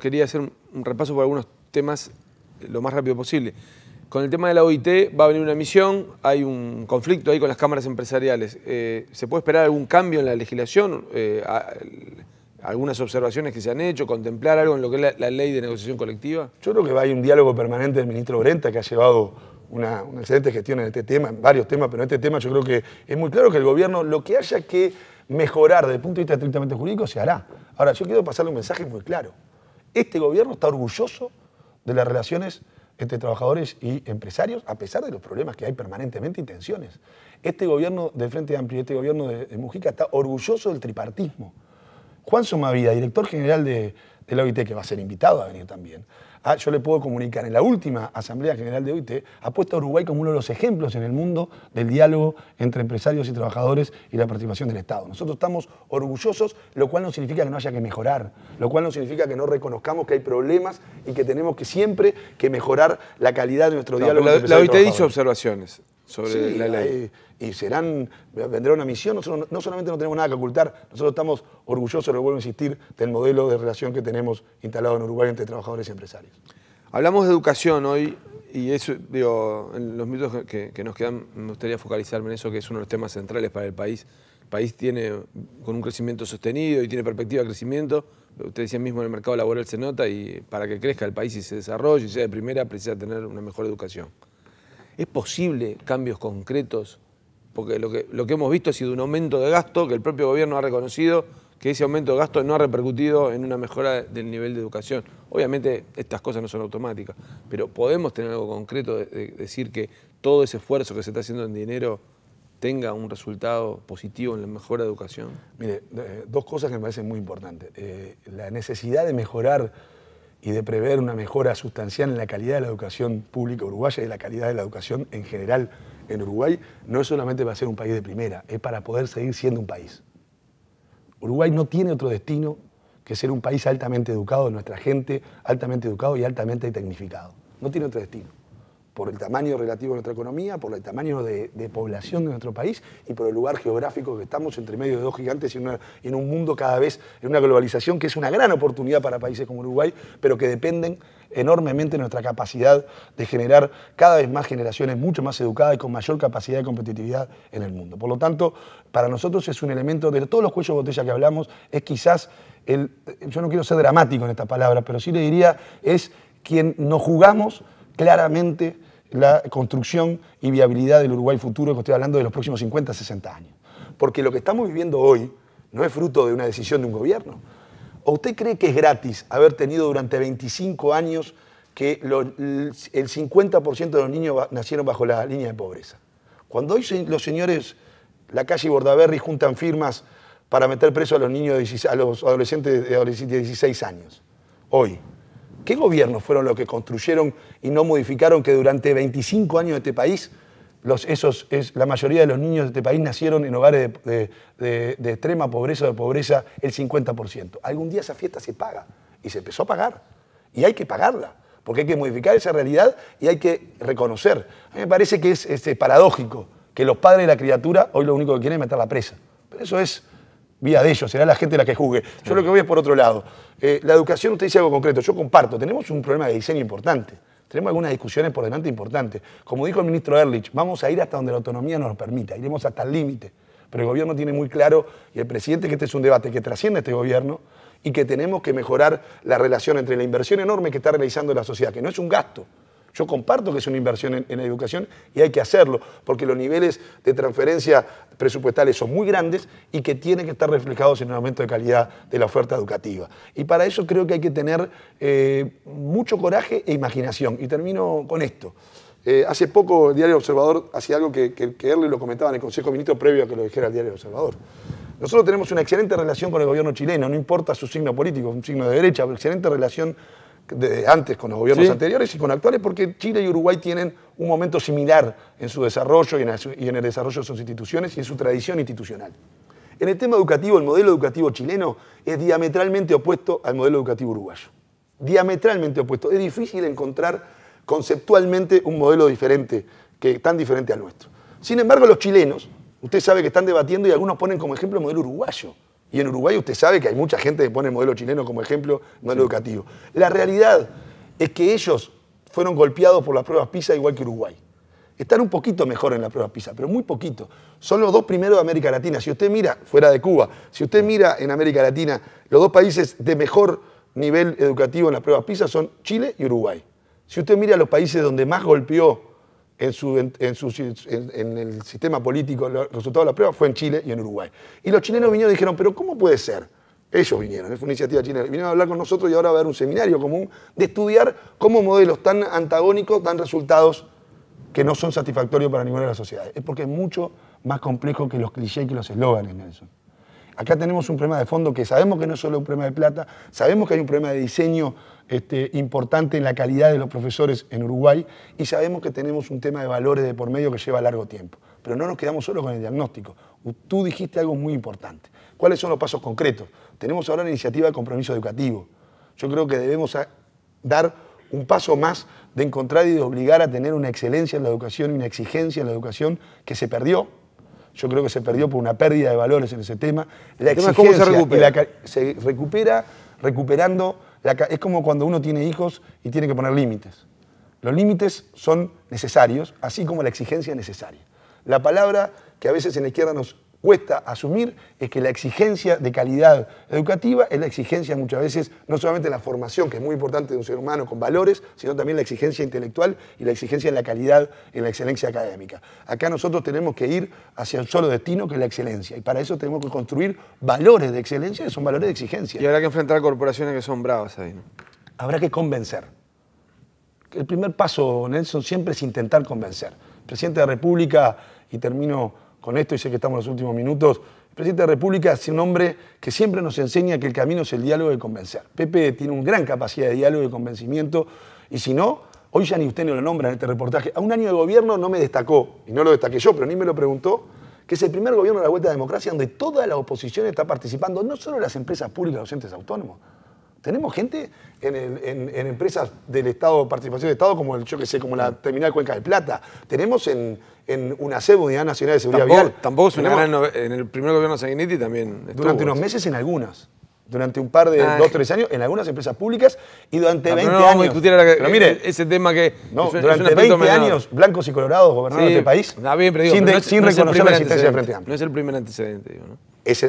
Quería hacer un repaso por algunos temas lo más rápido posible. Con el tema de la OIT va a venir una misión, hay un conflicto ahí con las cámaras empresariales. Eh, ¿Se puede esperar algún cambio en la legislación? Eh, algunas observaciones que se han hecho, contemplar algo en lo que es la, ley de negociación colectiva. Yo creo que va a haber un diálogo permanente del ministro Brenta que ha llevado una, una excelente gestión en este tema, en varios temas, pero en este tema yo creo que es muy claro que el gobierno lo que haya que mejorar desde el punto de vista estrictamente jurídico se hará. Ahora, yo quiero pasarle un mensaje muy claro este gobierno está orgulloso de las relaciones entre trabajadores y empresarios, a pesar de los problemas que hay permanentemente y tensiones. Este gobierno de Frente Amplio, este gobierno de, Mujica, está orgulloso del tripartismo. Juan Somavía, director general de, de la OIT, que va a ser invitado a venir también, Ah, yo le puedo comunicar, en la última Asamblea General de OIT ha puesto a Uruguay como uno de los ejemplos en el mundo del diálogo entre empresarios y trabajadores y la participación del Estado. Nosotros estamos orgullosos, lo cual no significa que no haya que mejorar, lo cual no significa que no reconozcamos que hay problemas y que tenemos que siempre que mejorar la calidad de nuestro diálogo. La, la OIT hizo observaciones sobre la ley y serán, vendrá una misión. no solamente no tenemos nada que ocultar, nosotros estamos orgullosos, lo vuelvo a insistir, del modelo de relación que tenemos instalado en Uruguay entre trabajadores y empresarios. Hablamos de educación hoy y eso, digo, en los minutos que, nos quedan me gustaría focalizarme en eso que es uno de los temas centrales para el país. El país tiene con un crecimiento sostenido y tiene perspectiva de crecimiento. Usted decía mismo en el mercado laboral se nota y para que crezca el país y se desarrolle y sea de primera precisa tener una mejor educación. ¿Es posible cambios concretos porque lo que, hemos visto ha sido un aumento de gasto que el propio gobierno ha reconocido que ese aumento de gasto no ha repercutido en una mejora del nivel de educación. Obviamente estas cosas no son automáticas, pero podemos tener algo concreto de, decir que todo ese esfuerzo que se está haciendo en dinero tenga un resultado positivo en la mejora de educación. Mire, eh, dos cosas que me parecen muy importantes. Eh, la necesidad de mejorar y de prever una mejora sustancial en la calidad de la educación pública uruguaya y la calidad de la educación en general en Uruguay, no es solamente para ser un país de primera, es para poder seguir siendo un país. Uruguay no tiene otro destino que ser un país altamente educado, nuestra gente altamente educado y altamente tecnificado. No tiene otro destino por el tamaño relativo de nuestra economía, por el tamaño de, población de nuestro país y por el lugar geográfico que estamos entre medio de dos gigantes y en un mundo cada vez, en una globalización que es una gran oportunidad para países como Uruguay, pero que dependen enormemente de nuestra capacidad de generar cada vez más generaciones mucho más educadas y con mayor capacidad de competitividad en el mundo. Por lo tanto, para nosotros es un elemento de todos los cuellos de botella que hablamos, es quizás el, yo no quiero ser dramático en estas palabra, pero sí le diría, es quien nos jugamos claramente la construcción y viabilidad del Uruguay futuro, que estoy hablando de los próximos 50, 60 años. Porque lo que estamos viviendo hoy no es fruto de una decisión de un gobierno. ¿O usted cree que es gratis haber tenido durante 25 años que el 50% de los niños nacieron bajo la línea de pobreza? Cuando hoy los señores la calle Bordaberry juntan firmas para meter preso a los niños a los adolescentes de 16 años, hoy, ¿Qué gobiernos fueron los que construyeron y no modificaron que durante 25 años de este país, los, esos, es, la mayoría de los niños de este país nacieron en hogares de, extrema pobreza o de pobreza el 50%? Algún día esa fiesta se paga y se empezó a pagar y hay que pagarla porque hay que modificar esa realidad y hay que reconocer. A mí me parece que es, este paradójico que los padres de la criatura hoy lo único que quieren es meter la presa. Pero eso es Vía de ellos, será la gente la que juzgue. Yo lo que voy es por otro lado. Eh, la educación, usted dice algo concreto, yo comparto, tenemos un problema de diseño importante, tenemos algunas discusiones por delante importantes. Como dijo el ministro Ehrlich, vamos a ir hasta donde la autonomía nos lo permita, iremos hasta el límite. Pero el gobierno tiene muy claro, y el presidente, que este es un debate que trasciende este gobierno, y que tenemos que mejorar la relación entre la inversión enorme que está realizando la sociedad, que no es un gasto, yo comparto que es una inversión en, la educación y hay que hacerlo, porque los niveles de transferencia presupuestales son muy grandes y que tienen que estar reflejados en un aumento de calidad de la oferta educativa. Y para eso creo que hay que tener eh, mucho coraje e imaginación. Y termino con esto. Eh, hace poco el diario Observador hacía algo que, que, lo comentaba en el Consejo Ministro previo a que lo dijera el diario Observador. Nosotros tenemos una excelente relación con el gobierno chileno, no importa su signo político, un signo de derecha, una excelente relación de antes con los gobiernos anteriores y con actuales, porque Chile y Uruguay tienen un momento similar en su desarrollo y en, el desarrollo de sus instituciones y en su tradición institucional. En el tema educativo, el modelo educativo chileno es diametralmente opuesto al modelo educativo uruguayo. Diametralmente opuesto. Es difícil encontrar conceptualmente un modelo diferente, que, tan diferente al nuestro. Sin embargo, los chilenos, usted sabe que están debatiendo y algunos ponen como ejemplo el modelo uruguayo. Y en Uruguay usted sabe que hay mucha gente que pone el modelo chileno como ejemplo, no educativo. La realidad es que ellos fueron golpeados por las pruebas PISA igual que Uruguay. Están un poquito mejor en las pruebas PISA, pero muy poquito. Son los dos primeros de América Latina. Si usted mira, fuera de Cuba, si usted mira en América Latina, los dos países de mejor nivel educativo en las pruebas PISA son Chile y Uruguay. Si usted mira los países donde más golpeó en, en, el sistema político, el resultado de la prueba fue en Chile y en Uruguay. Y los chilenos vinieron y dijeron, pero ¿cómo puede ser? Ellos vinieron, fue una iniciativa chilena, vinieron a hablar con nosotros y ahora va a haber un seminario común de estudiar cómo modelos tan antagónicos dan resultados que no son satisfactorios para ninguna de las sociedades. Es porque es mucho más complejo que los clichés que los eslóganes, Nelson. Acá tenemos un problema de fondo que sabemos que no es solo un problema de plata, sabemos que hay un problema de diseño este, importante en la calidad de los profesores en Uruguay y sabemos que tenemos un tema de valores de por medio que lleva largo tiempo. Pero no nos quedamos solo con el diagnóstico. Tú dijiste algo muy importante. ¿Cuáles son los pasos concretos? Tenemos ahora la iniciativa de compromiso educativo. Yo creo que debemos dar un paso más de encontrar y de obligar a tener una excelencia en la educación y una exigencia en la educación que se perdió yo creo que se perdió por una pérdida de valores en ese tema. La exigencia, ¿Cómo se recupera? se recupera recuperando. La, es como cuando uno tiene hijos y tiene que poner límites. Los límites son necesarios, así como la exigencia necesaria. La palabra que a veces en la izquierda nos cuesta asumir es que la exigencia de calidad educativa es la exigencia muchas veces no solamente la formación, que es muy importante de un ser humano con valores, sino también la exigencia intelectual y la exigencia de la calidad, en la excelencia académica. Acá nosotros tenemos que ir hacia un solo destino, que es la excelencia, y para eso tenemos que construir valores de excelencia, que son valores de exigencia. Y habrá que enfrentar a corporaciones que son bravas ahí. ¿no? Habrá que convencer. El primer paso, Nelson, siempre es intentar convencer. presidente de la República, y termino con esto, y sé que estamos en los últimos minutos, el presidente de la República es un hombre que siempre nos enseña que el camino es el diálogo y convencer. Pepe tiene una gran capacidad de diálogo y convencimiento, y si no, hoy ya ni usted no lo nombra en este reportaje. A un año de gobierno no me destacó, y no lo destaqué yo, pero ni me lo preguntó, que es el primer gobierno de la Vuelta a la Democracia donde toda la oposición está participando, no solo las empresas públicas, los entes autónomos, tenemos gente en, empresas del Estado, participación del Estado, como el, yo que sé, como la Terminal Cuenca de Plata. Tenemos en, una CEB, Unidad Nacional de Seguridad Vial. Tampoco es una En el primer gobierno de Sanguinetti también. durante unos meses en algunas. Durante un par de ah, dos, tres años en algunas empresas públicas y durante 20 ah, no, no, años. pero mire, e-, ese tema que. durante 20 años, blancos y colorados gobernaron este país. Bien, sin, sin reconocer la existencia del Frente Amplio. No es el primer antecedente, digo, ¿no?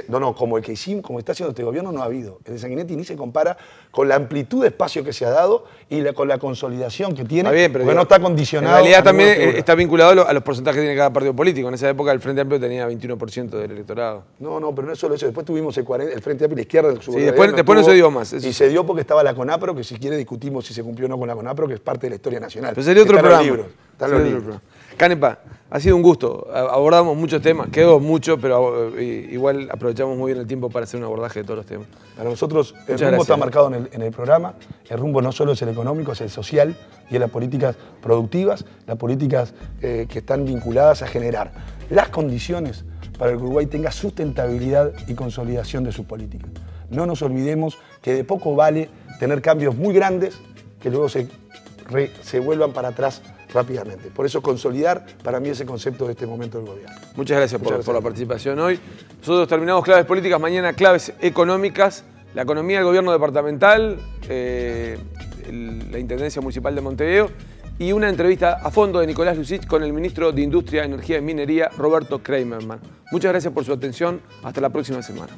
no, no, como el que hicimos, como está haciendo este gobierno, no ha habido. El de Sanguinetti ni se compara con la amplitud de espacio que se ha dado y con la consolidación que tiene, pero no está condicionado. En realidad también eh, está vinculado a los porcentajes que tiene cada partido político. En esa época el Frente Amplio tenía 21% del electorado. No, no, pero no es solo eso. Después tuvimos el, Frente Amplio la izquierda. El sí, después, no, después no, se dio más. Y se dio porque estaba la CONAPRO, que si quiere discutimos si se cumplió o no con la CONAPRO, que es parte de la historia nacional. Pero sería otro problema. Canepa, ha sido un gusto. Abordamos muchos temas, quedó mucho, pero eh, igual aprovechamos muy bien el tiempo para hacer un abordaje de todos los temas. Para nosotros el rumbo está marcado en el, programa. El rumbo no solo es el económico, es el social y es las políticas productivas, las políticas eh, que están vinculadas a generar las condiciones para que Uruguay tenga sustentabilidad y consolidación de sus políticas. No nos olvidemos que de poco vale tener cambios muy grandes que luego se vuelvan para atrás rápidamente. Por eso consolidar para mí ese concepto de este momento del gobierno. Muchas gracias, por, la participación hoy. Nosotros terminamos claves políticas, mañana claves económicas, la economía del gobierno departamental, eh, la Intendencia Municipal de Montevideo y una entrevista a fondo de Nicolás Lucich con el ministro de Industria, Energía y Minería, Roberto Kramerman. Muchas gracias por su atención. Hasta la próxima semana.